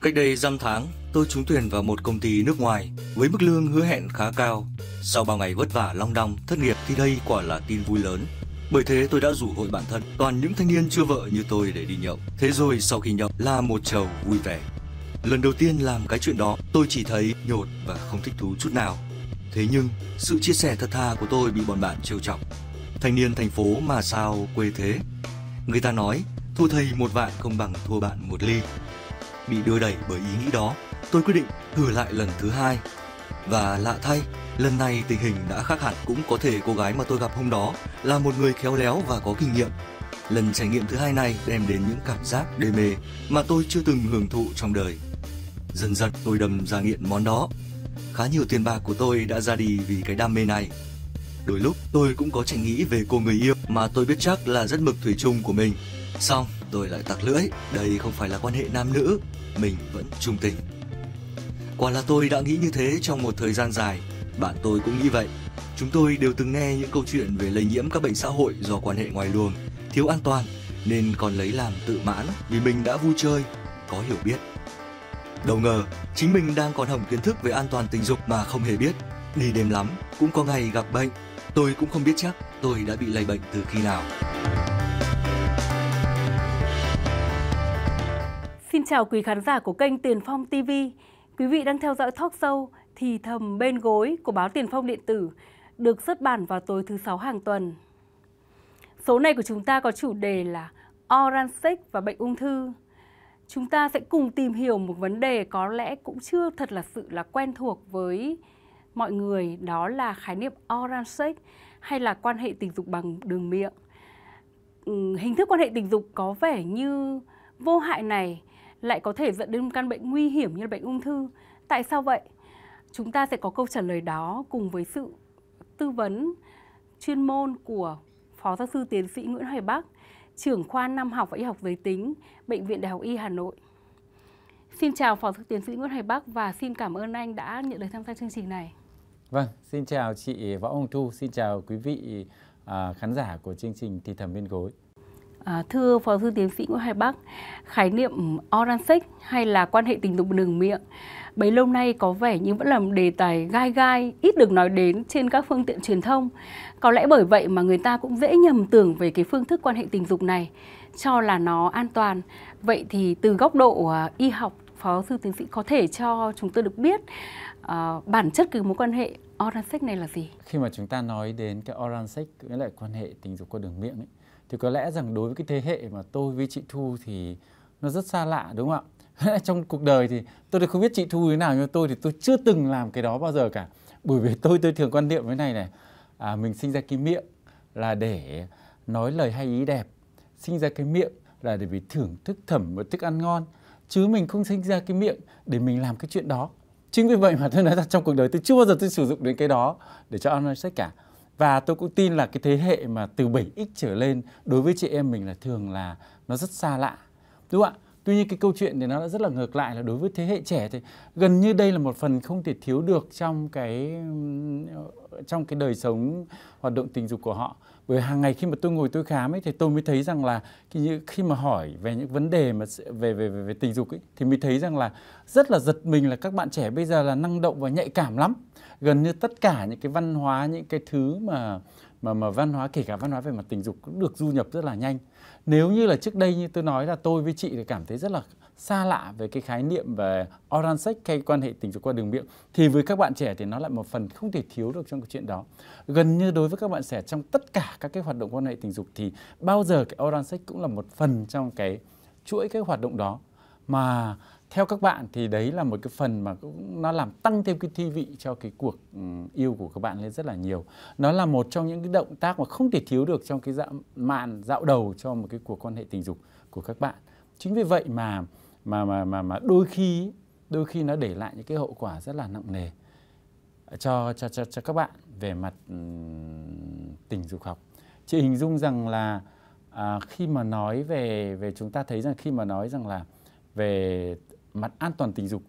Cách đây dăm tháng, tôi trúng tuyển vào một công ty nước ngoài với mức lương hứa hẹn khá cao. Sau bao ngày vất vả long đong, thất nghiệp thì đây quả là tin vui lớn. Bởi thế tôi đã rủ hội bạn thân, toàn những thanh niên chưa vợ như tôi để đi nhậu. Thế rồi sau khi nhậu là một chầu vui vẻ. Lần đầu tiên làm cái chuyện đó, tôi chỉ thấy nhột và không thích thú chút nào. Thế nhưng, sự chia sẻ thật thà của tôi bị bọn bạn trêu chọc. Thanh niên thành phố mà sao quê thế? Người ta nói, thua thầy một vạn không bằng thua bạn một ly. Bị đưa đẩy bởi ý nghĩ đó, tôi quyết định thử lại lần thứ hai. Và lạ thay, Lần này tình hình đã khác hẳn cũng có thể cô gái mà tôi gặp hôm đó là một người khéo léo và có kinh nghiệm. Lần trải nghiệm thứ hai này đem đến những cảm giác đê mê mà tôi chưa từng hưởng thụ trong đời. Dần dần tôi đầm ra nghiện món đó. Khá nhiều tiền bạc của tôi đã ra đi vì cái đam mê này. Đôi lúc tôi cũng có chạy nghĩ về cô người yêu mà tôi biết chắc là rất mực thủy chung của mình. Xong, tôi lại tặc lưỡi, đây không phải là quan hệ nam nữ, mình vẫn trung tình. Quả là tôi đã nghĩ như thế trong một thời gian dài, bạn tôi cũng nghĩ vậy. Chúng tôi đều từng nghe những câu chuyện về lây nhiễm các bệnh xã hội do quan hệ ngoài luồng, thiếu an toàn nên còn lấy làm tự mãn vì mình đã vui chơi, có hiểu biết. đầu ngờ, chính mình đang còn hỏng kiến thức về an toàn tình dục mà không hề biết. Đi đêm lắm, cũng có ngày gặp bệnh. Tôi cũng không biết chắc tôi đã bị lây bệnh từ khi nào. Xin chào quý khán giả của kênh Tiền Phong TV. Quý vị đang theo dõi talk show thì thầm bên gối của báo Tiền Phong Điện Tử được xuất bản vào tối thứ sáu hàng tuần. Số này của chúng ta có chủ đề là Oransex và bệnh ung thư. Chúng ta sẽ cùng tìm hiểu một vấn đề có lẽ cũng chưa thật là sự là quen thuộc với mọi người, đó là khái niệm oral sex hay là quan hệ tình dục bằng đường miệng. Ừ, hình thức quan hệ tình dục có vẻ như vô hại này lại có thể dẫn đến một căn bệnh nguy hiểm như là bệnh ung thư. Tại sao vậy? chúng ta sẽ có câu trả lời đó cùng với sự tư vấn chuyên môn của Phó giáo sư tiến sĩ Nguyễn Hoài Bắc, trưởng khoa năm học và y học giới tính, Bệnh viện Đại học Y Hà Nội. Xin chào Phó tiến sĩ Nguyễn Hoài Bắc và xin cảm ơn anh đã nhận lời tham gia chương trình này. Vâng, xin chào chị Võ Hồng Thu, xin chào quý vị à, khán giả của chương trình Thì Thầm Bên Gối. À, thưa Phó sư tiến sĩ Nguyễn hải Bắc, khái niệm oral sex hay là quan hệ tình dục đường miệng bấy lâu nay có vẻ như vẫn là một đề tài gai gai, ít được nói đến trên các phương tiện truyền thông. Có lẽ bởi vậy mà người ta cũng dễ nhầm tưởng về cái phương thức quan hệ tình dục này, cho là nó an toàn. Vậy thì từ góc độ à, y học, Phó sư tiến sĩ có thể cho chúng tôi được biết uh, bản chất cái mối quan hệ oral sex này là gì? Khi mà chúng ta nói đến cái oral sex, với lại quan hệ tình dục qua đường miệng ấy, thì có lẽ rằng đối với cái thế hệ mà tôi với chị Thu thì nó rất xa lạ đúng không ạ? Trong cuộc đời thì tôi thì không biết chị Thu thế nào nhưng tôi thì tôi chưa từng làm cái đó bao giờ cả. Bởi vì tôi tôi thường quan niệm với này này, à, mình sinh ra cái miệng là để nói lời hay ý đẹp, sinh ra cái miệng là để vì thưởng thức thẩm và thức ăn ngon chứ mình không sinh ra cái miệng để mình làm cái chuyện đó chính vì vậy mà tôi nói rằng trong cuộc đời tôi chưa bao giờ tôi sử dụng đến cái đó để cho ăn nói sách cả và tôi cũng tin là cái thế hệ mà từ 7x trở lên đối với chị em mình là thường là nó rất xa lạ đúng không ạ tuy nhiên cái câu chuyện thì nó đã rất là ngược lại là đối với thế hệ trẻ thì gần như đây là một phần không thể thiếu được trong cái trong cái đời sống hoạt động tình dục của họ bởi hàng ngày khi mà tôi ngồi tôi khám ấy thì tôi mới thấy rằng là khi, mà hỏi về những vấn đề mà về về về, về tình dục ấy thì mới thấy rằng là rất là giật mình là các bạn trẻ bây giờ là năng động và nhạy cảm lắm gần như tất cả những cái văn hóa những cái thứ mà mà mà văn hóa kể cả văn hóa về mặt tình dục cũng được du nhập rất là nhanh nếu như là trước đây như tôi nói là tôi với chị thì cảm thấy rất là xa lạ về cái khái niệm về oral sex hay quan hệ tình dục qua đường miệng thì với các bạn trẻ thì nó lại một phần không thể thiếu được trong cái chuyện đó gần như đối với các bạn trẻ trong tất cả các cái hoạt động quan hệ tình dục thì bao giờ cái oral sex cũng là một phần trong cái chuỗi cái hoạt động đó mà theo các bạn thì đấy là một cái phần mà cũng nó làm tăng thêm cái thi vị cho cái cuộc yêu của các bạn lên rất là nhiều nó là một trong những cái động tác mà không thể thiếu được trong cái dạo màn dạo đầu cho một cái cuộc quan hệ tình dục của các bạn chính vì vậy mà mà mà mà mà đôi khi đôi khi nó để lại những cái hậu quả rất là nặng nề ờ, cho cho cho cho các bạn về mặt tình dục học chị hình dung rằng là à, khi mà nói về về chúng ta thấy rằng khi mà nói rằng là về mặt an toàn tình dục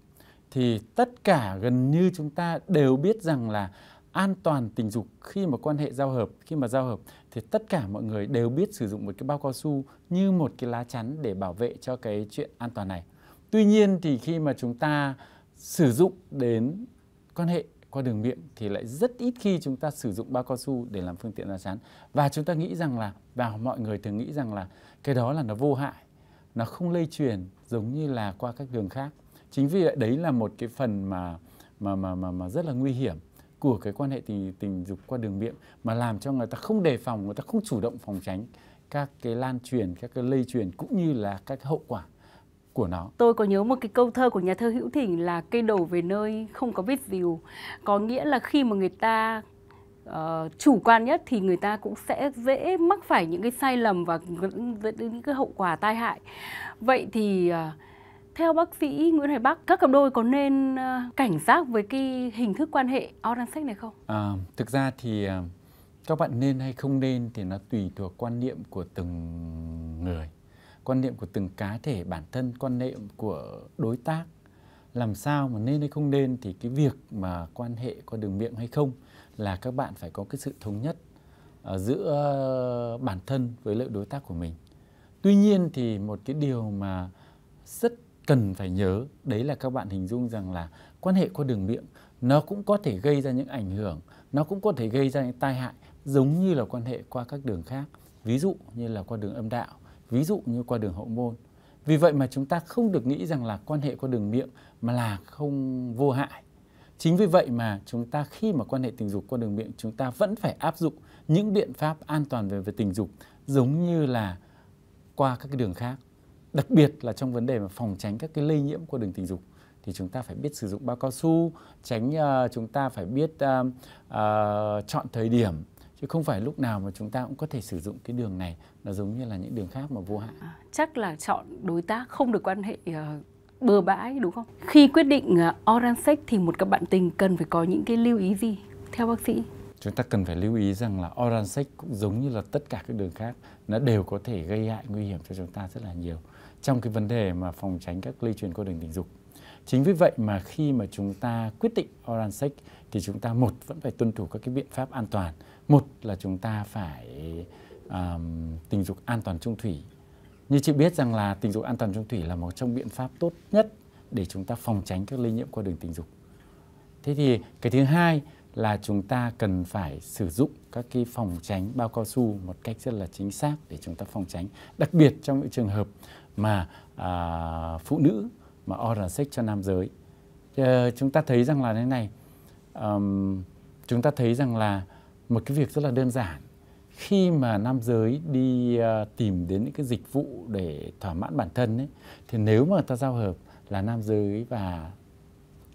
thì tất cả gần như chúng ta đều biết rằng là an toàn tình dục khi mà quan hệ giao hợp khi mà giao hợp thì tất cả mọi người đều biết sử dụng một cái bao cao su như một cái lá chắn để bảo vệ cho cái chuyện an toàn này tuy nhiên thì khi mà chúng ta sử dụng đến quan hệ qua đường miệng thì lại rất ít khi chúng ta sử dụng bao cao su để làm phương tiện lá chắn và chúng ta nghĩ rằng là và mọi người thường nghĩ rằng là cái đó là nó vô hại nó không lây truyền giống như là qua các đường khác chính vì đấy là một cái phần mà mà mà mà, mà rất là nguy hiểm của cái quan hệ tình, tình dục qua đường miệng mà làm cho người ta không đề phòng người ta không chủ động phòng tránh các cái lan truyền các cái lây truyền cũng như là các hậu quả của nó. Tôi có nhớ một cái câu thơ của nhà thơ Hữu Thỉnh là cây đổ về nơi không có vết dìu. Có nghĩa là khi mà người ta uh, chủ quan nhất thì người ta cũng sẽ dễ mắc phải những cái sai lầm và dẫn đến những cái hậu quả tai hại. Vậy thì uh, theo bác sĩ Nguyễn hải Bắc, các cặp đôi có nên ờ, cảnh giác với cái hình thức quan hệ oral sex này không? À, thực ra thì ờ, các bạn nên hay không nên thì nó tùy thuộc quan niệm của từng người, quan niệm của từng cá thể bản thân, quan niệm của đối tác. Làm sao mà nên hay không nên thì cái việc mà quan hệ qua đường miệng hay không là các bạn phải có cái sự thống nhất ờ, giữa bản thân với lợi đối tác của mình. Tuy nhiên thì một cái điều mà rất cần phải nhớ đấy là các bạn hình dung rằng là quan hệ qua đường miệng nó cũng có thể gây ra những ảnh hưởng nó cũng có thể gây ra những tai hại giống như là quan hệ qua các đường khác ví dụ như là qua đường âm đạo ví dụ như qua đường hậu môn vì vậy mà chúng ta không được nghĩ rằng là quan hệ qua đường miệng mà là không vô hại chính vì vậy mà chúng ta khi mà quan hệ tình dục qua đường miệng chúng ta vẫn phải áp dụng những biện pháp an toàn về, về tình dục giống như là qua các cái đường khác đặc biệt là trong vấn đề mà phòng tránh các cái lây nhiễm qua đường tình dục thì chúng ta phải biết sử dụng bao cao su tránh uh, chúng ta phải biết uh, uh, chọn thời điểm chứ không phải lúc nào mà chúng ta cũng có thể sử dụng cái đường này nó giống như là những đường khác mà vô hại à, chắc là chọn đối tác không được quan hệ uh, bừa bãi đúng không khi quyết định uh, oral sex thì một cặp bạn tình cần phải có những cái lưu ý gì theo bác sĩ chúng ta cần phải lưu ý rằng là oral sex cũng giống như là tất cả các đường khác nó đều có thể gây hại nguy hiểm cho chúng ta rất là nhiều trong cái vấn đề mà phòng tránh các lây truyền qua đường tình dục chính vì vậy mà khi mà chúng ta quyết định oral sex thì chúng ta một vẫn phải tuân thủ các cái biện pháp an toàn một là chúng ta phải um, tình dục an toàn trung thủy như chị biết rằng là tình dục an toàn trung thủy là một trong biện pháp tốt nhất để chúng ta phòng tránh các lây nhiễm qua đường tình dục thế thì cái thứ hai là chúng ta cần phải sử dụng các cái phòng tránh bao cao su một cách rất là chính xác để chúng ta phòng tránh đặc biệt trong những trường hợp mà à, phụ nữ mà oral sex cho nam giới à, chúng ta thấy rằng là thế này um, chúng ta thấy rằng là một cái việc rất là đơn giản khi mà nam giới đi uh, tìm đến những cái dịch vụ để thỏa mãn bản thân ấy, thì nếu mà ta giao hợp là nam giới và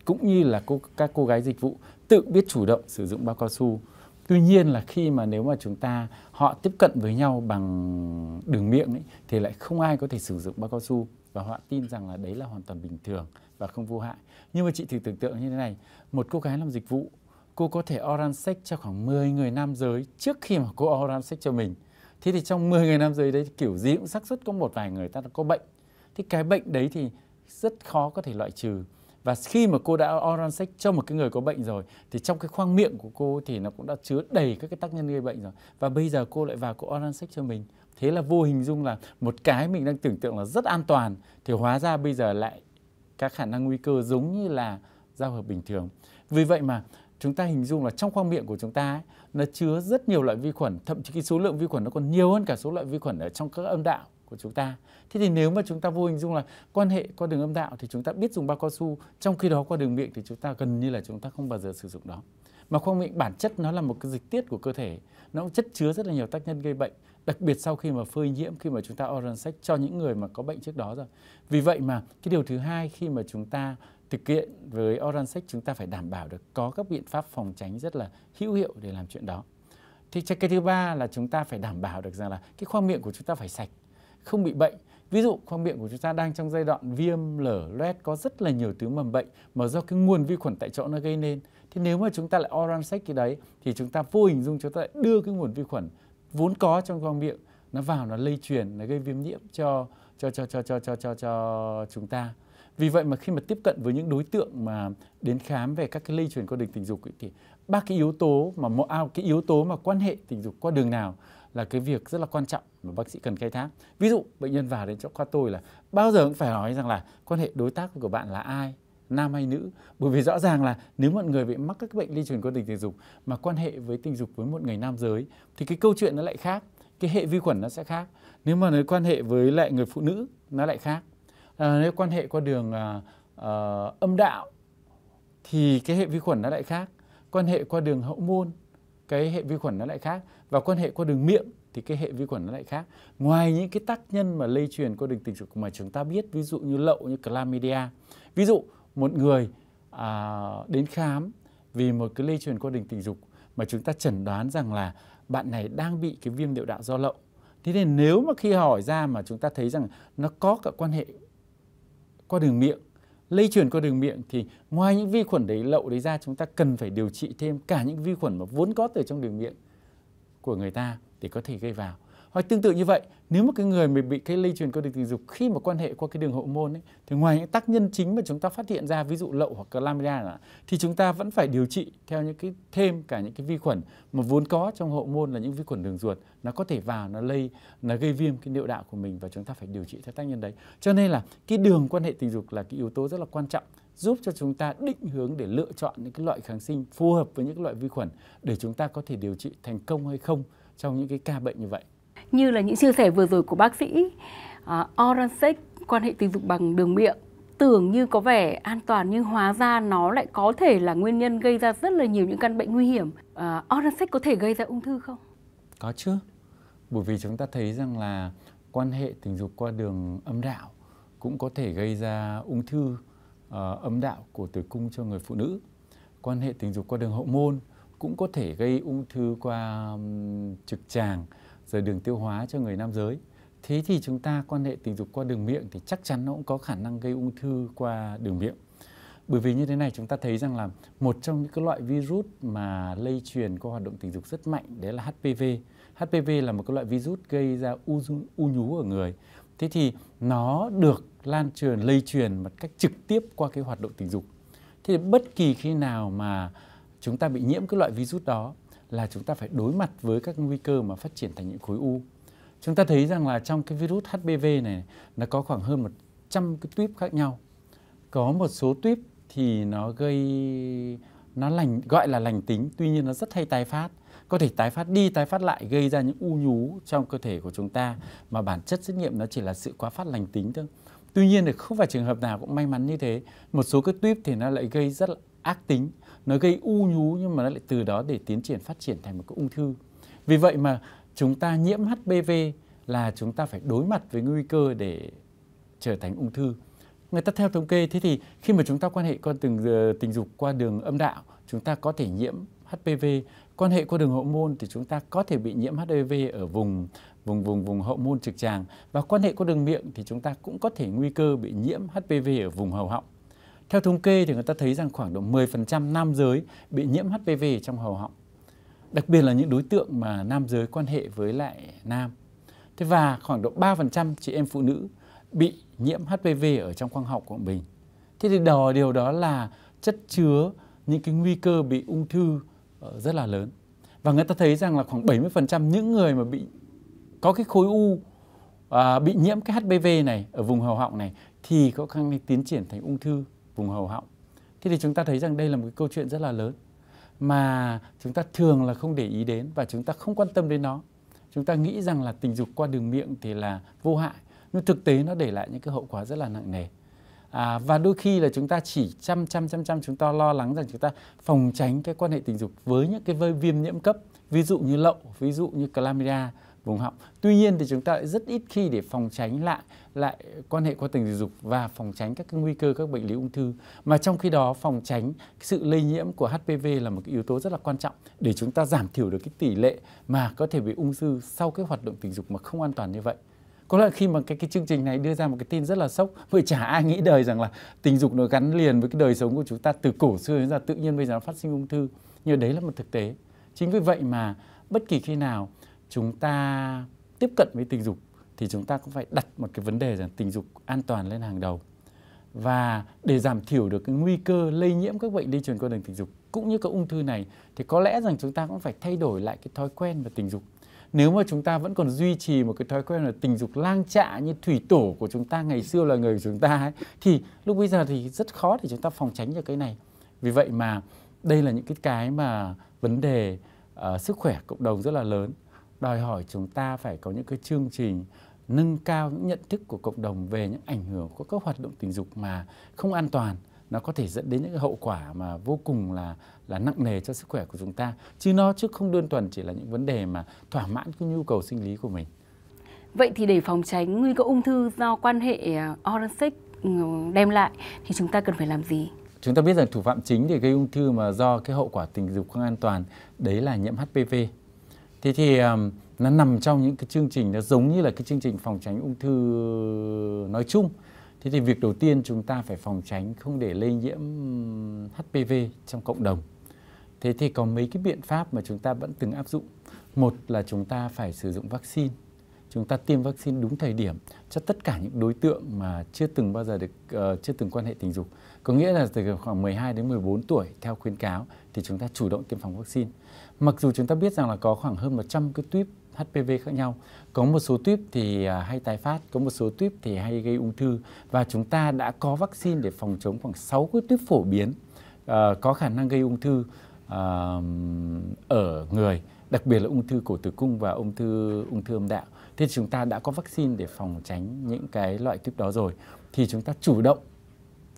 cũng như là cô, các cô gái dịch vụ tự biết chủ động sử dụng bao cao su tuy nhiên là khi mà nếu mà chúng ta họ tiếp cận với nhau bằng đường miệng ấy, thì lại không ai có thể sử dụng bao cao su và họ tin rằng là đấy là hoàn toàn bình thường và không vô hại nhưng mà chị thử tưởng tượng như thế này một cô gái làm dịch vụ cô có thể oral sex cho khoảng 10 người nam giới trước khi mà cô oral sex cho mình thế thì trong 10 người nam giới đấy kiểu gì cũng xác suất có một vài người ta có bệnh thì cái bệnh đấy thì rất khó có thể loại trừ và khi mà cô đã oral sex cho một cái người có bệnh rồi thì trong cái khoang miệng của cô thì nó cũng đã chứa đầy các cái tác nhân gây bệnh rồi và bây giờ cô lại vào cô oral sex cho mình thế là vô hình dung là một cái mình đang tưởng tượng là rất an toàn thì hóa ra bây giờ lại các khả năng nguy cơ giống như là giao hợp bình thường vì vậy mà chúng ta hình dung là trong khoang miệng của chúng ta ấy, nó chứa rất nhiều loại vi khuẩn thậm chí cái số lượng vi khuẩn nó còn nhiều hơn cả số loại vi khuẩn ở trong các âm đạo của chúng ta. Thế thì nếu mà chúng ta vô hình dung là quan hệ qua đường âm đạo thì chúng ta biết dùng bao cao su, trong khi đó qua đường miệng thì chúng ta gần như là chúng ta không bao giờ sử dụng đó. Mà khoang miệng bản chất nó là một cái dịch tiết của cơ thể, nó cũng chất chứa rất là nhiều tác nhân gây bệnh, đặc biệt sau khi mà phơi nhiễm khi mà chúng ta oral sex cho những người mà có bệnh trước đó rồi. Vì vậy mà cái điều thứ hai khi mà chúng ta thực hiện với oral sex chúng ta phải đảm bảo được có các biện pháp phòng tránh rất là hữu hiệu để làm chuyện đó. Thì cái thứ ba là chúng ta phải đảm bảo được rằng là cái khoang miệng của chúng ta phải sạch không bị bệnh ví dụ khoang miệng của chúng ta đang trong giai đoạn viêm lở loét có rất là nhiều thứ mầm bệnh mà do cái nguồn vi khuẩn tại chỗ nó gây nên thế nếu mà chúng ta lại oral sex cái đấy thì chúng ta vô hình dung chúng ta lại đưa cái nguồn vi khuẩn vốn có trong khoang miệng nó vào nó lây truyền nó gây viêm nhiễm cho cho cho cho cho cho cho, cho chúng ta vì vậy mà khi mà tiếp cận với những đối tượng mà đến khám về các cái lây truyền qua đường tình dục ấy, thì ba cái yếu tố mà một à, cái yếu tố mà quan hệ tình dục qua đường nào là cái việc rất là quan trọng mà bác sĩ cần khai thác ví dụ bệnh nhân vào đến chỗ khoa tôi là bao giờ cũng phải nói rằng là quan hệ đối tác của bạn là ai nam hay nữ bởi vì rõ ràng là nếu mọi người bị mắc các bệnh lây truyền qua tình dục mà quan hệ với tình dục với một người nam giới thì cái câu chuyện nó lại khác cái hệ vi khuẩn nó sẽ khác nếu mà nói quan hệ với lại người phụ nữ nó lại khác à, nếu quan hệ qua đường à, à, âm đạo thì cái hệ vi khuẩn nó lại khác quan hệ qua đường hậu môn cái hệ vi khuẩn nó lại khác và quan hệ qua đường miệng thì cái hệ vi khuẩn nó lại khác ngoài những cái tác nhân mà lây truyền qua đường tình dục mà chúng ta biết ví dụ như lậu như chlamydia ví dụ một người à, đến khám vì một cái lây truyền qua đường tình dục mà chúng ta chẩn đoán rằng là bạn này đang bị cái viêm niệu đạo do lậu thế nên nếu mà khi hỏi ra mà chúng ta thấy rằng nó có cả quan hệ qua đường miệng lây truyền qua đường miệng thì ngoài những vi khuẩn đấy lậu đấy ra chúng ta cần phải điều trị thêm cả những vi khuẩn mà vốn có từ trong đường miệng của người ta thì có thể gây vào hoặc tương tự như vậy nếu một cái người mà bị cái lây truyền qua đường tình dục khi mà quan hệ qua cái đường hậu môn ấy, thì ngoài những tác nhân chính mà chúng ta phát hiện ra ví dụ lậu hoặc chlamydia thì chúng ta vẫn phải điều trị theo những cái thêm cả những cái vi khuẩn mà vốn có trong hậu môn là những vi khuẩn đường ruột nó có thể vào nó lây nó gây viêm cái niệu đạo của mình và chúng ta phải điều trị theo tác nhân đấy cho nên là cái đường quan hệ tình dục là cái yếu tố rất là quan trọng giúp cho chúng ta định hướng để lựa chọn những cái loại kháng sinh phù hợp với những loại vi khuẩn để chúng ta có thể điều trị thành công hay không trong những cái ca bệnh như vậy. Như là những chia sẻ vừa rồi của bác sĩ, uh, oral sex quan hệ tình dục bằng đường miệng tưởng như có vẻ an toàn nhưng hóa ra nó lại có thể là nguyên nhân gây ra rất là nhiều những căn bệnh nguy hiểm. Uh, oral sex có thể gây ra ung thư không? Có chứ. Bởi vì chúng ta thấy rằng là quan hệ tình dục qua đường âm đạo cũng có thể gây ra ung thư Ờ, âm đạo của tử cung cho người phụ nữ quan hệ tình dục qua đường hậu môn cũng có thể gây ung thư qua trực tràng rồi đường tiêu hóa cho người nam giới thế thì chúng ta quan hệ tình dục qua đường miệng thì chắc chắn nó cũng có khả năng gây ung thư qua đường miệng bởi vì như thế này chúng ta thấy rằng là một trong những cái loại virus mà lây truyền qua hoạt động tình dục rất mạnh đấy là HPV. HPV là một cái loại virus gây ra u, u nhú ở người thế thì nó được lan truyền lây truyền một cách trực tiếp qua cái hoạt động tình dục thế thì bất kỳ khi nào mà chúng ta bị nhiễm cái loại virus đó là chúng ta phải đối mặt với các nguy cơ mà phát triển thành những khối u chúng ta thấy rằng là trong cái virus HPV này nó có khoảng hơn 100 cái tuyếp khác nhau có một số tuyếp thì nó gây nó lành gọi là lành tính tuy nhiên nó rất hay tái phát có thể tái phát đi tái phát lại gây ra những u nhú trong cơ thể của chúng ta mà bản chất xét nghiệm nó chỉ là sự quá phát lành tính thôi tuy nhiên thì không phải trường hợp nào cũng may mắn như thế một số cái tuyếp thì nó lại gây rất là ác tính nó gây u nhú nhưng mà nó lại từ đó để tiến triển phát triển thành một cái ung thư vì vậy mà chúng ta nhiễm HPV là chúng ta phải đối mặt với nguy cơ để trở thành ung thư người ta theo thống kê thế thì khi mà chúng ta quan hệ con từng ờ, tình dục qua đường âm đạo chúng ta có thể nhiễm HPV quan hệ qua đường hậu môn thì chúng ta có thể bị nhiễm HPV ở vùng vùng vùng vùng hậu môn trực tràng và quan hệ qua đường miệng thì chúng ta cũng có thể nguy cơ bị nhiễm HPV ở vùng hầu họng. Theo thống kê thì người ta thấy rằng khoảng độ 10% nam giới bị nhiễm HPV trong hầu họng. Đặc biệt là những đối tượng mà nam giới quan hệ với lại nam. Thế và khoảng độ 3% chị em phụ nữ bị nhiễm HPV ở trong khoang họng của mình. Thế thì đó điều đó là chất chứa những cái nguy cơ bị ung thư Ờ, rất là lớn và người ta thấy rằng là khoảng 70% những người mà bị có cái khối u à, bị nhiễm cái HPV này ở vùng hầu họng này thì có khả năng tiến triển thành ung thư vùng hầu họng. Thế thì chúng ta thấy rằng đây là một cái câu chuyện rất là lớn mà chúng ta thường là không để ý đến và chúng ta không quan tâm đến nó. Chúng ta nghĩ rằng là tình dục qua đường miệng thì là vô hại, nhưng thực tế nó để lại những cái hậu quả rất là nặng nề à, và đôi khi là chúng ta chỉ chăm chăm chăm chăm chúng ta lo lắng rằng chúng ta phòng tránh cái quan hệ tình dục với những cái viêm nhiễm cấp ví dụ như lậu ví dụ như chlamydia vùng họng tuy nhiên thì chúng ta lại rất ít khi để phòng tránh lại lại quan hệ qua tình dục và phòng tránh các cái nguy cơ các bệnh lý ung thư mà trong khi đó phòng tránh sự lây nhiễm của HPV là một cái yếu tố rất là quan trọng để chúng ta giảm thiểu được cái tỷ lệ mà có thể bị ung thư sau cái hoạt động tình dục mà không an toàn như vậy có lẽ khi mà cái cái chương trình này đưa ra một cái tin rất là sốc bởi chả ai nghĩ đời rằng là tình dục nó gắn liền với cái đời sống của chúng ta từ cổ xưa đến giờ tự nhiên bây giờ nó phát sinh ung thư nhưng đấy là một thực tế chính vì vậy mà bất kỳ khi nào chúng ta tiếp cận với tình dục thì chúng ta cũng phải đặt một cái vấn đề rằng tình dục an toàn lên hàng đầu và để giảm thiểu được cái nguy cơ lây nhiễm các bệnh lây truyền qua đường tình dục cũng như các ung thư này thì có lẽ rằng chúng ta cũng phải thay đổi lại cái thói quen và tình dục nếu mà chúng ta vẫn còn duy trì một cái thói quen là tình dục lang trạ như thủy tổ của chúng ta ngày xưa là người của chúng ta ấy, thì lúc bây giờ thì rất khó để chúng ta phòng tránh được cái này vì vậy mà đây là những cái cái mà vấn đề uh, sức khỏe cộng đồng rất là lớn đòi hỏi chúng ta phải có những cái chương trình nâng cao những nhận thức của cộng đồng về những ảnh hưởng của các hoạt động tình dục mà không an toàn nó có thể dẫn đến những hậu quả mà vô cùng là là nặng nề cho sức khỏe của chúng ta chứ nó chứ không đơn thuần chỉ là những vấn đề mà thỏa mãn cái nhu cầu sinh lý của mình vậy thì để phòng tránh nguy cơ ung thư do quan hệ à, oral sex ừ, đem lại thì chúng ta cần phải làm gì chúng ta biết rằng thủ phạm chính để gây ung thư mà do cái hậu quả tình dục không an toàn đấy là nhiễm HPV thế thì nó nằm trong những cái chương trình nó giống như là cái chương trình phòng tránh ung thư nói chung Thế thì việc đầu tiên chúng ta phải phòng tránh không để lây nhiễm HPV trong cộng đồng. Thế thì có mấy cái biện pháp mà chúng ta vẫn từng áp dụng. Một là chúng ta phải sử dụng vaccine. Chúng ta tiêm vaccine đúng thời điểm cho tất cả những đối tượng mà chưa từng bao giờ được uh, chưa từng quan hệ tình dục. Có nghĩa là từ khoảng 12 đến 14 tuổi theo khuyến cáo thì chúng ta chủ động tiêm phòng vaccine. Mặc dù chúng ta biết rằng là có khoảng hơn 100 cái tuyếp HPV khác nhau. Có một số tuyếp thì à, hay tái phát, có một số tuyếp thì hay gây ung thư và chúng ta đã có vaccine để phòng chống khoảng 6 cái tuyếp phổ biến uh, có khả năng gây ung thư uh, ở người, đặc biệt là ung thư cổ tử cung và ung thư ung thư âm đạo. Thế chúng ta đã có vaccine để phòng tránh những cái loại tuyếp đó rồi, thì chúng ta chủ động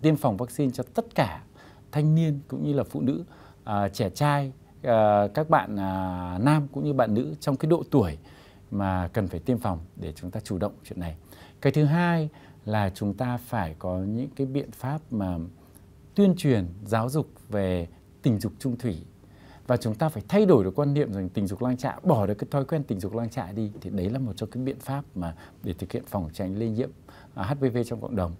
tiêm phòng vaccine cho tất cả thanh niên cũng như là phụ nữ, uh, trẻ trai uh, các bạn uh, nam cũng như bạn nữ trong cái độ tuổi mà cần phải tiêm phòng để chúng ta chủ động chuyện này. Cái thứ hai là chúng ta phải có những cái biện pháp mà tuyên truyền giáo dục về tình dục trung thủy và chúng ta phải thay đổi được quan niệm rằng tình dục lang trạ bỏ được cái thói quen tình dục lang trạ đi thì đấy là một trong cái biện pháp mà để thực hiện phòng tránh lây nhiễm à, HPV trong cộng đồng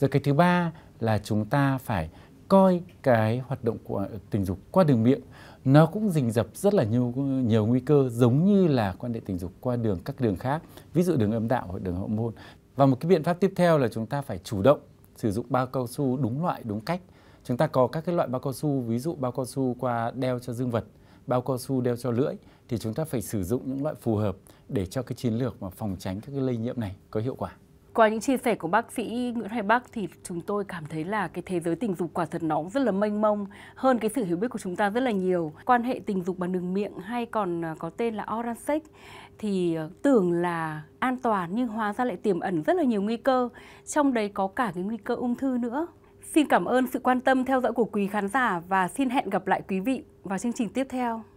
rồi cái thứ ba là chúng ta phải coi cái hoạt động của tình dục qua đường miệng nó cũng rình rập rất là nhiều nhiều nguy cơ giống như là quan hệ tình dục qua đường các đường khác ví dụ đường âm đạo hoặc đường hậu môn và một cái biện pháp tiếp theo là chúng ta phải chủ động sử dụng bao cao su đúng loại đúng cách chúng ta có các cái loại bao cao su ví dụ bao cao su qua đeo cho dương vật bao cao su đeo cho lưỡi thì chúng ta phải sử dụng những loại phù hợp để cho cái chiến lược mà phòng tránh các cái lây nhiễm này có hiệu quả qua những chia sẻ của bác sĩ Nguyễn Hoài Bắc thì chúng tôi cảm thấy là cái thế giới tình dục quả thật nó rất là mênh mông hơn cái sự hiểu biết của chúng ta rất là nhiều. Quan hệ tình dục bằng đường miệng hay còn à, có tên là oral sex thì à, tưởng là an toàn nhưng hóa ra lại tiềm ẩn rất là nhiều nguy cơ, trong đấy có cả cái nguy cơ ung thư nữa. Xin cảm ơn sự quan tâm theo dõi của quý khán giả và xin hẹn gặp lại quý vị vào chương trình tiếp theo.